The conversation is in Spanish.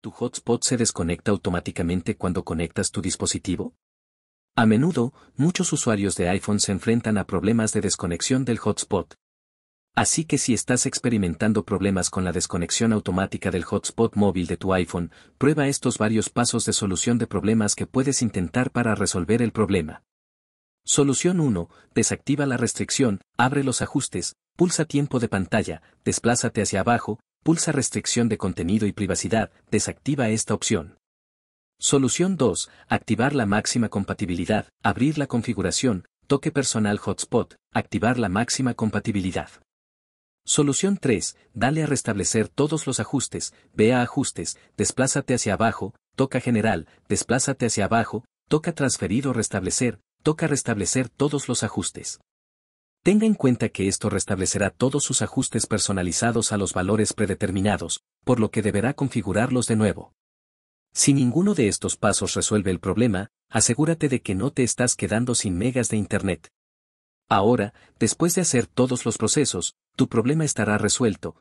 ¿Tu hotspot se desconecta automáticamente cuando conectas tu dispositivo? A menudo, muchos usuarios de iPhone se enfrentan a problemas de desconexión del hotspot. Así que si estás experimentando problemas con la desconexión automática del hotspot móvil de tu iPhone, prueba estos varios pasos de solución de problemas que puedes intentar para resolver el problema. Solución 1. Desactiva la restricción, abre los ajustes, pulsa tiempo de pantalla, desplázate hacia abajo, pulsa Restricción de contenido y privacidad, desactiva esta opción. Solución 2. Activar la máxima compatibilidad, abrir la configuración, toque personal hotspot, activar la máxima compatibilidad. Solución 3. Dale a restablecer todos los ajustes, ve a ajustes, desplázate hacia abajo, toca general, desplázate hacia abajo, toca transferir o restablecer, toca restablecer todos los ajustes. Tenga en cuenta que esto restablecerá todos sus ajustes personalizados a los valores predeterminados, por lo que deberá configurarlos de nuevo. Si ninguno de estos pasos resuelve el problema, asegúrate de que no te estás quedando sin megas de Internet. Ahora, después de hacer todos los procesos, tu problema estará resuelto,